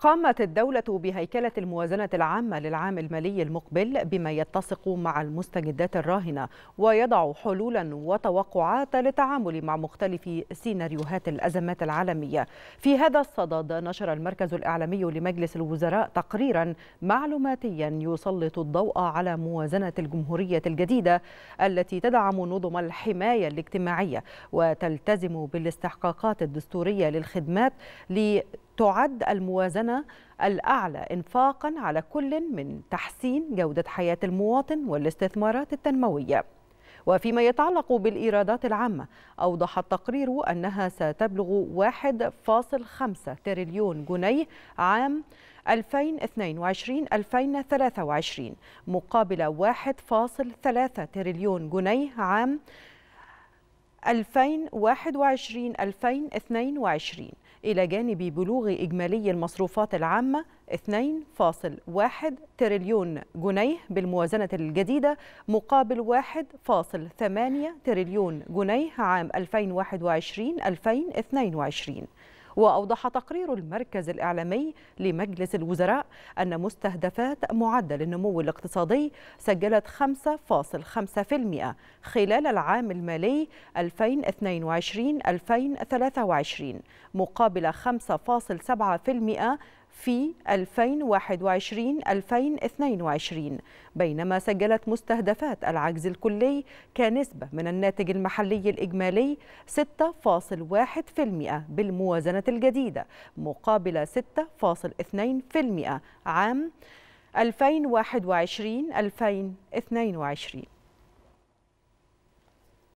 قامت الدولة بهيكلة الموازنة العامة للعام المالي المقبل بما يتسق مع المستجدات الراهنة ويضع حلولا وتوقعات للتعامل مع مختلف سيناريوهات الأزمات العالمية في هذا الصدد نشر المركز الإعلامي لمجلس الوزراء تقريرا معلوماتيا يسلط الضوء على موازنة الجمهورية الجديدة التي تدعم نظم الحماية الاجتماعية وتلتزم بالاستحقاقات الدستورية للخدمات تعد الموازنة الأعلى إنفاقا على كل من تحسين جودة حياة المواطن والاستثمارات التنموية وفيما يتعلق بالإيرادات العامة أوضح التقرير أنها ستبلغ 1.5 تريليون جنيه عام 2022-2023 مقابل 1.3 تريليون جنيه عام 2021 2021 2022 إلى جانب بلوغ إجمالي المصروفات العامة 2.1 تريليون جنيه بالموازنة الجديدة مقابل 1.8 تريليون جنيه عام 2021 2022 وأوضح تقرير المركز الإعلامي لمجلس الوزراء أن مستهدفات معدل النمو الاقتصادي سجلت 5.5% خلال العام المالي 2022-2023 مقابل 5.7% في 2021-2022 بينما سجلت مستهدفات العجز الكلي كنسبة من الناتج المحلي الإجمالي 6.1% بالموازنة الجديدة مقابل 6.2% عام 2021-2022